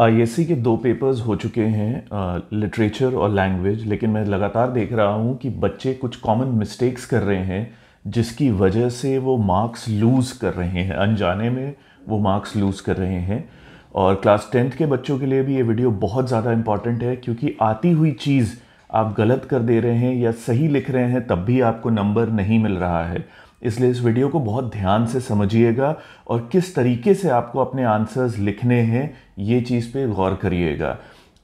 आई के दो पेपर्स हो चुके हैं लिटरेचर और लैंग्वेज लेकिन मैं लगातार देख रहा हूँ कि बच्चे कुछ कॉमन मिस्टेक्स कर रहे हैं जिसकी वजह से वो मार्क्स लूज़ कर रहे हैं अनजाने में वो मार्क्स लूज़ कर रहे हैं और क्लास टेंथ के बच्चों के लिए भी ये वीडियो बहुत ज़्यादा इम्पॉर्टेंट है क्योंकि आती हुई चीज़ आप गलत कर दे रहे हैं या सही लिख रहे हैं तब भी आपको नंबर नहीं मिल रहा है इसलिए इस वीडियो को बहुत ध्यान से समझिएगा और किस तरीके से आपको अपने आंसर्स लिखने हैं ये चीज़ पे गौर करिएगा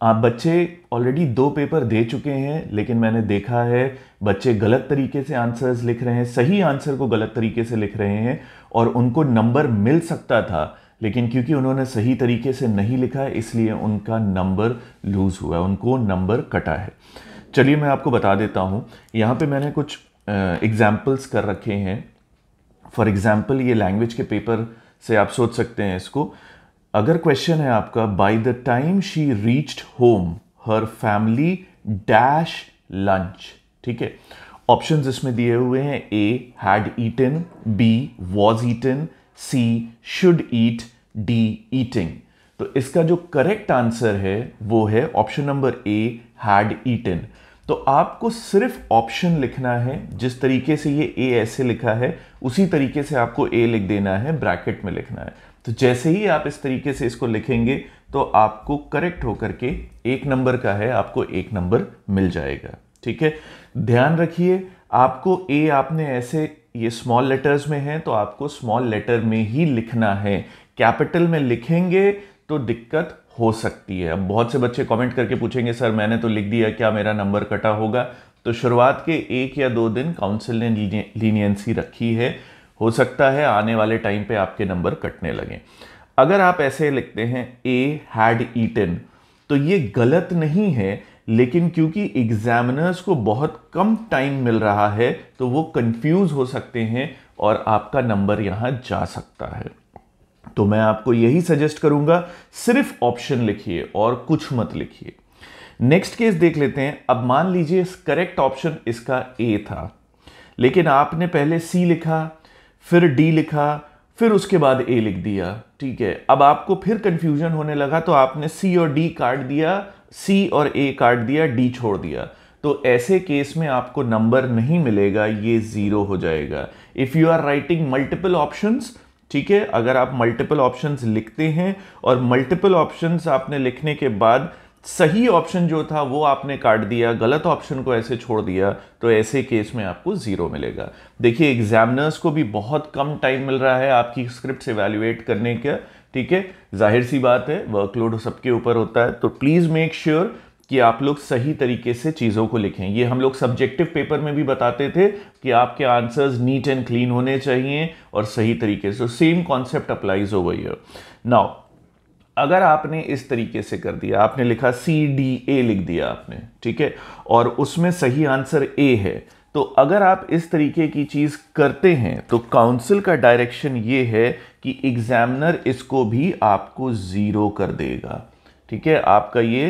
आप बच्चे ऑलरेडी दो पेपर दे चुके हैं लेकिन मैंने देखा है बच्चे गलत तरीके से आंसर्स लिख रहे हैं सही आंसर को गलत तरीके से लिख रहे हैं और उनको नंबर मिल सकता था लेकिन क्योंकि उन्होंने सही तरीके से नहीं लिखा इसलिए उनका नंबर लूज़ हुआ है उनको नंबर कटा है चलिए मैं आपको बता देता हूँ यहाँ पे मैंने कुछ एग्जाम्पल्स कर रखे हैं फॉर एग्ज़ाम्पल ये लैंग्वेज के पेपर से आप सोच सकते हैं इसको अगर क्वेश्चन है आपका by the time she reached home her family dash lunch ठीक है ऑप्शंस इसमें दिए हुए हैं A had eaten B was eaten C should eat D eating तो इसका जो करेक्ट आंसर है वो है option number A had eaten तो आपको सिर्फ ऑप्शन लिखना है जिस तरीके से ये ए ऐसे लिखा है उसी तरीके से आपको ए लिख देना है ब्रैकेट में लिखना है तो जैसे ही आप इस तरीके से इसको लिखेंगे तो आपको करेक्ट होकर के एक नंबर का है आपको एक नंबर मिल जाएगा ठीक है ध्यान रखिए आपको ए आपने ऐसे ये स्मॉल लेटर्स में है तो आपको स्मॉल लेटर में ही लिखना है कैपिटल में लिखेंगे तो दिक्कत हो सकती है अब बहुत से बच्चे कमेंट करके पूछेंगे सर मैंने तो लिख दिया क्या मेरा नंबर कटा होगा तो शुरुआत के एक या दो दिन काउंसिल ने लीनियंसी रखी है हो सकता है आने वाले टाइम पे आपके नंबर कटने लगें अगर आप ऐसे लिखते हैं ए हैड ईटन तो ये गलत नहीं है लेकिन क्योंकि एग्जामिनर्स को बहुत कम टाइम मिल रहा है तो वो कंफ्यूज हो सकते हैं और आपका नंबर यहाँ जा सकता है तो मैं आपको यही सजेस्ट करूंगा सिर्फ ऑप्शन लिखिए और कुछ मत लिखिए नेक्स्ट केस देख लेते हैं अब मान लीजिए करेक्ट ऑप्शन इसका ए था लेकिन आपने पहले सी लिखा फिर डी लिखा फिर उसके बाद ए लिख दिया ठीक है अब आपको फिर कंफ्यूजन होने लगा तो आपने सी और डी काट दिया सी और ए काट दिया डी छोड़ दिया तो ऐसे केस में आपको नंबर नहीं मिलेगा ये ज़ीरो हो जाएगा if you are writing multiple options ठीक है अगर आप मल्टीपल ऑप्शंस लिखते हैं और मल्टीपल ऑप्शंस आपने लिखने के बाद सही ऑप्शन जो था वो आपने काट दिया गलत ऑप्शन को ऐसे छोड़ दिया तो ऐसे केस में आपको ज़ीरो मिलेगा देखिए एग्जामिनर्स को भी बहुत कम टाइम मिल रहा है आपकी स्क्रिप्ट एवेल्यूएट करने का ठीक है जाहिर सी बात है वर्कलोड सबके ऊपर होता है तो प्लीज़ मेक श्योर sure कि आप लोग सही तरीके से चीज़ों को लिखें ये हम लोग सब्जेक्टिव पेपर में भी बताते थे कि आपके आंसर्स नीट एंड क्लीन होने चाहिए और सही तरीके से same concept applies over year now अगर आपने इस तरीके से कर दिया आपने लिखा सी डी ए लिख दिया आपने ठीक है और उसमें सही आंसर ए है तो अगर आप इस तरीके की चीज़ करते हैं तो काउंसिल का डायरेक्शन ये है कि एग्जामिनर इसको भी आपको ज़ीरो कर देगा ठीक है आपका ये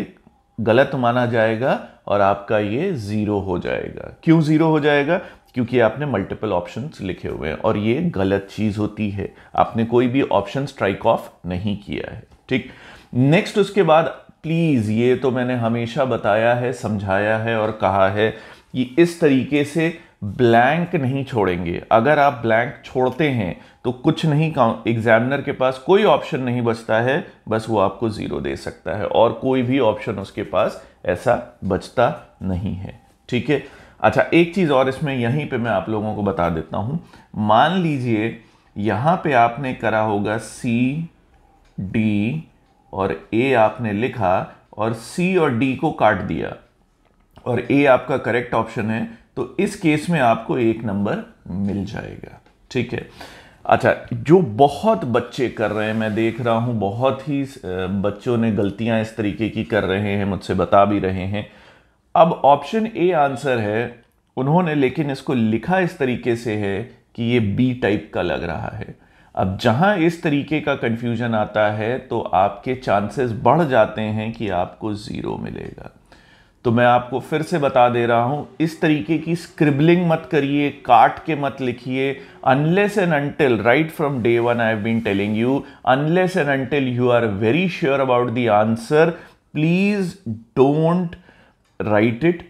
गलत माना जाएगा और आपका ये ज़ीरो हो जाएगा क्यों ज़ीरो हो जाएगा क्योंकि आपने मल्टीपल ऑप्शंस लिखे हुए हैं और ये गलत चीज़ होती है आपने कोई भी ऑप्शन स्ट्राइक ऑफ नहीं किया है ठीक नेक्स्ट उसके बाद प्लीज़ ये तो मैंने हमेशा बताया है समझाया है और कहा है कि इस तरीके से ब्लैंक नहीं छोड़ेंगे अगर आप ब्लैंक छोड़ते हैं तो कुछ नहीं एग्जामिनर के पास कोई ऑप्शन नहीं बचता है बस वो आपको ज़ीरो दे सकता है और कोई भी ऑप्शन उसके पास ऐसा बचता नहीं है ठीक है अच्छा एक चीज़ और इसमें यहीं पे मैं आप लोगों को बता देता हूं मान लीजिए यहां पे आपने करा होगा सी डी और ए आपने लिखा और सी और डी को काट दिया और ए आपका करेक्ट ऑप्शन है तो इस केस में आपको एक नंबर मिल जाएगा ठीक है अच्छा जो बहुत बच्चे कर रहे हैं मैं देख रहा हूं बहुत ही बच्चों ने गलतियां इस तरीके की कर रहे हैं मुझसे बता भी रहे हैं अब ऑप्शन ए आंसर है उन्होंने लेकिन इसको लिखा इस तरीके से है कि ये बी टाइप का लग रहा है अब जहां इस तरीके का कंफ्यूजन आता है तो आपके चांसेस बढ़ जाते हैं कि आपको ज़ीरो मिलेगा तो मैं आपको फिर से बता दे रहा हूँ इस तरीके की स्क्रिबलिंग मत करिए काट के मत लिखिए unless and until right from day one I have been telling you unless and until you are very sure about the answer please don't write it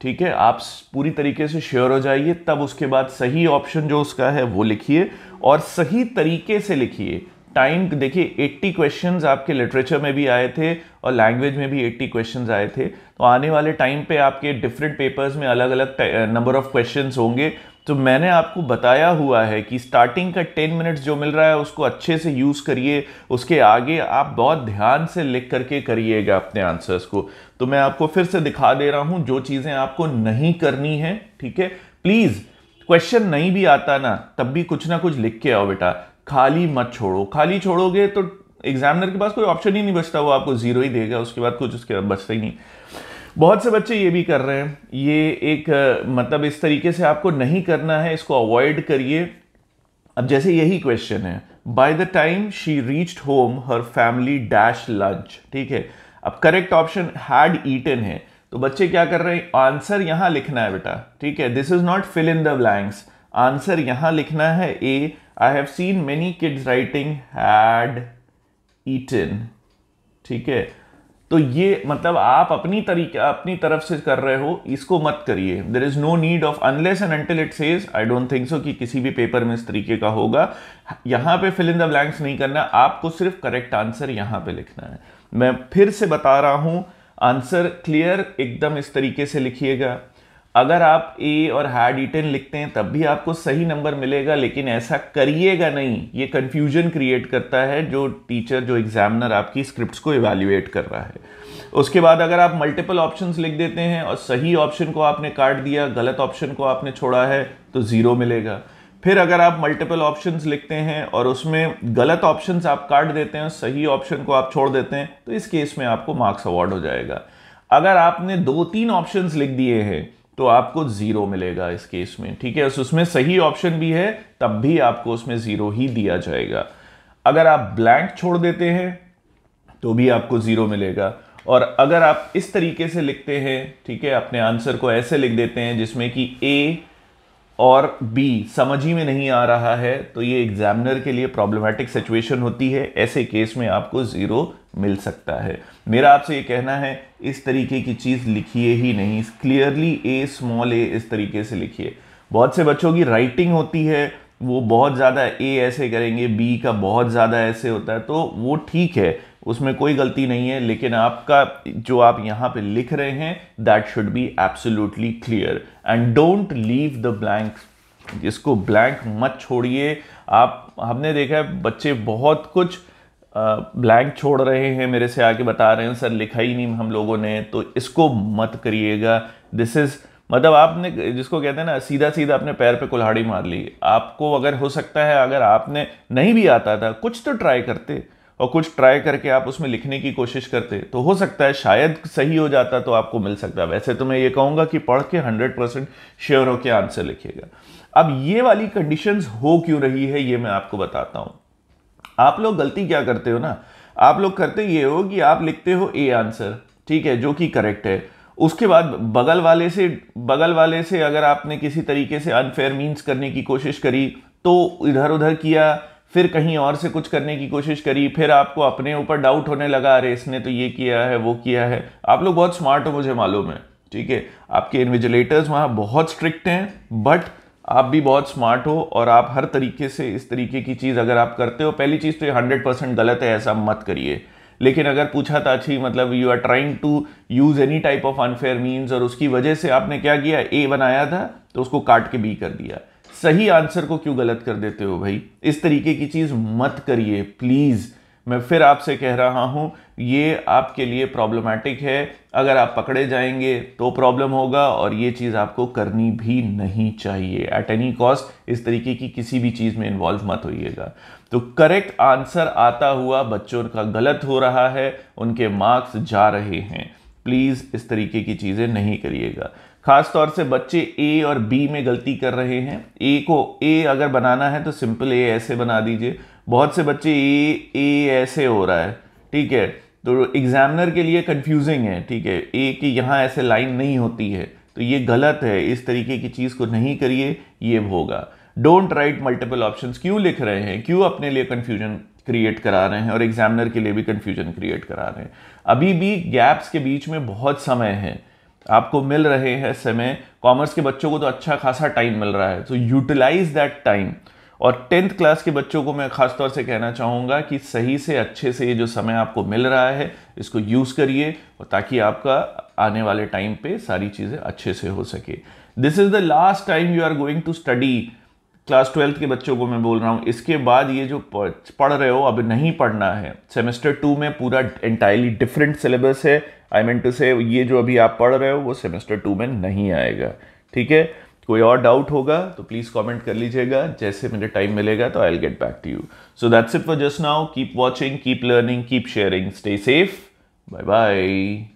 ठीक है आप पूरी तरीके से श्योर हो जाइए तब उसके बाद सही ऑप्शन जो उसका है वो लिखिए और सही तरीके से लिखिए टाइम देखिए 80 क्वेश्चंस आपके लिटरेचर में भी आए थे और लैंग्वेज में भी 80 क्वेश्चंस आए थे और आने वाले टाइम पे आपके डिफरेंट पेपर्स में अलग अलग नंबर ऑफ क्वेश्चन होंगे तो मैंने आपको बताया हुआ है कि स्टार्टिंग का टेन मिनट्स जो मिल रहा है उसको अच्छे से यूज़ करिए उसके आगे आप बहुत ध्यान से लिख करके करिएगा अपने आंसर्स को तो मैं आपको फिर से दिखा दे रहा हूँ जो चीज़ें आपको नहीं करनी है ठीक है प्लीज़ क्वेश्चन नहीं भी आता ना तब भी कुछ ना कुछ लिख के आओ बेटा खाली मत छोड़ो खाली छोड़ोगे तो एग्जामिनर के पास कोई ऑप्शन ही नहीं बचता वो आपको जीरो ही देगा उसके बाद कुछ उसके बाद बचता ही नहीं बहुत से बच्चे ये भी कर रहे हैं ये एक मतलब इस तरीके से आपको नहीं करना है इसको अवॉइड करिए अब जैसे यही क्वेश्चन है by the time she reached home her family dash lunch ठीक है अब करेक्ट ऑप्शन हैड ईटन है तो बच्चे क्या कर रहे हैं आंसर यहां लिखना है बेटा ठीक है this is not fill in the blanks answer यहां लिखना है a I have seen many kids writing had eaten ठीक है तो ये मतलब आप अपनी तरीके अपनी तरफ से कर रहे हो इसको मत करिए there is no need of unless and until it says I don't think so कि किसी भी पेपर में इस तरीके का होगा यहाँ पे फिल इन द ब्लैंक्स नहीं करना आपको सिर्फ करेक्ट आंसर यहाँ पे लिखना है मैं फिर से बता रहा हूँ आंसर क्लियर एकदम इस तरीके से लिखिएगा अगर आप ए और हैड ईटन लिखते हैं तब भी आपको सही नंबर मिलेगा लेकिन ऐसा करिएगा नहीं ये कन्फ्यूजन क्रिएट करता है जो टीचर जो एग्जामिनर आपकी स्क्रिप्ट को इवेल्युएट कर रहा है उसके बाद अगर आप मल्टीपल ऑप्शन लिख देते हैं और सही ऑप्शन को आपने काट दिया गलत ऑप्शन को आपने छोड़ा है तो ज़ीरो मिलेगा फिर अगर आप मल्टीपल ऑप्शन लिखते हैं और उसमें गलत ऑप्शन आप काट देते हैं सही ऑप्शन को आप छोड़ देते हैं तो इस केस में आपको मार्क्स अवार्ड हो जाएगा अगर आपने दो तीन ऑप्शन लिख दिए हैं तो आपको ज़ीरो मिलेगा इस केस में ठीक है उसमें सही ऑप्शन भी है तब भी आपको उसमें ज़ीरो ही दिया जाएगा अगर आप ब्लैंक छोड़ देते हैं तो भी आपको ज़ीरो मिलेगा और अगर आप इस तरीके से लिखते हैं ठीक है अपने आंसर को ऐसे लिख देते हैं जिसमें कि ए और बी समझ ही में नहीं आ रहा है तो ये एग्जामिनर के लिए प्रॉब्लमेटिक सिचुएशन होती है ऐसे केस में आपको ज़ीरो मिल सकता है मेरा आपसे ये कहना है इस तरीके की चीज़ लिखिए ही नहीं क्लियरली ए स्मॉल ए इस तरीके से लिखिए बहुत से बच्चों की राइटिंग होती है वो बहुत ज़्यादा ए ऐसे करेंगे बी का बहुत ज़्यादा ऐसे होता है तो वो ठीक है उसमें कोई गलती नहीं है लेकिन आपका जो आप यहाँ पे लिख रहे हैं that should be absolutely clear and don't leave the blank इसको ब्लैंक मत छोड़िए आप हमने देखा है बच्चे बहुत कुछ ब्लैंक छोड़ रहे हैं मेरे से आके बता रहे हैं सर लिखा ही नहीं हम लोगों ने तो इसको मत करिएगा दिस इज़ मतलब आपने जिसको कहते हैं ना सीधा सीधा अपने पैर पे कुल्हाड़ी मार ली आपको अगर हो सकता है अगर आपने नहीं भी आता था कुछ तो ट्राई करते और कुछ ट्राई करके आप उसमें लिखने की कोशिश करते तो हो सकता है शायद सही हो जाता तो आपको मिल सकता वैसे तो मैं ये कहूँगा कि पढ़ के हंड्रेड परसेंट श्योर होकर आंसर लिखिएगा अब ये वाली कंडीशंस हो क्यों रही है ये मैं आपको बताता हूँ आप लोग गलती क्या करते हो ना आप लोग करते ये हो कि आप लिखते हो ए आंसर ठीक है जो कि करेक्ट है उसके बाद बगल वाले से बगल वाले से अगर आपने किसी तरीके से अनफेयर मीन्स करने की कोशिश करी तो इधर उधर किया फिर कहीं और से कुछ करने की कोशिश करी फिर आपको अपने ऊपर डाउट होने लगा अरे इसने तो ये किया है वो किया है आप लोग बहुत स्मार्ट हो मुझे मालूम है ठीक है आपके इन्विजिलेटर्स वहाँ बहुत स्ट्रिक्ट हैं बट आप भी बहुत स्मार्ट हो और आप हर तरीके से इस तरीके की चीज़ अगर आप करते हो पहली चीज़ तो ये हंड्रेड परसेंट गलत है ऐसा मत करिए लेकिन अगर पूछा था अच्छी मतलब you are trying to use any type of unfair means और उसकी वजह से आपने क्या किया ए बनाया था तो उसको काट के बी कर दिया सही आंसर को क्यों गलत कर देते हो भाई इस तरीके की चीज़ मत करिए प्लीज़ मैं फिर आपसे कह रहा हूँ ये आपके लिए प्रॉब्लमैटिक है अगर आप पकड़े जाएंगे तो प्रॉब्लम होगा और ये चीज़ आपको करनी भी नहीं चाहिए एट एनी कॉस्ट इस तरीके की किसी भी चीज़ में इन्वॉल्व मत होइएगा तो करेक्ट आंसर आता हुआ बच्चों का गलत हो रहा है उनके मार्क्स जा रहे हैं प्लीज़ इस तरीके की चीज़ें नहीं करिएगा खास तौर से बच्चे ए और बी में गलती कर रहे हैं ए को ए अगर बनाना है तो सिंपल ए ऐसे बना दीजिए बहुत से बच्चे ए ए ऐसे हो रहा है ठीक है तो एग्जामिनर के लिए कंफ्यूजिंग है ठीक है ए की यहाँ ऐसे लाइन नहीं होती है तो ये गलत है इस तरीके की चीज़ को नहीं करिए ये होगा डोंट राइट मल्टीपल ऑप्शन क्यों लिख रहे हैं क्यों अपने लिए कन्फ्यूजन क्रिएट करा रहे हैं और एग्जामिनर के लिए भी कन्फ्यूजन क्रिएट करा रहे हैं अभी भी गैप्स के बीच में बहुत समय है आपको मिल रहे हैं समय कॉमर्स के बच्चों को तो अच्छा खासा टाइम मिल रहा है सो यूटिलाइज दैट टाइम और टेंथ क्लास के बच्चों को मैं ख़ासतौर से कहना चाहूँगा कि सही से अच्छे से ये जो समय आपको मिल रहा है इसको यूज़ करिए और ताकि आपका आने वाले टाइम पे सारी चीज़ें अच्छे से हो सके this is the last time you are going to study class twelfth के बच्चों को मैं बोल रहा हूँ इसके बाद ये जो पढ़ रहे हो अब नहीं पढ़ना है सेमेस्टर टू में पूरा एंटायरली डिफरेंट सिलेबस है आई मीन टू से ये जो अभी आप पढ़ रहे हो वो सेमेस्टर टू में नहीं आएगा ठीक है कोई और डाउट होगा तो प्लीज़ कमेंट कर लीजिएगा जैसे मुझे टाइम मिलेगा तो I get back to you so that's it for just now keep watching keep learning keep sharing stay safe bye bye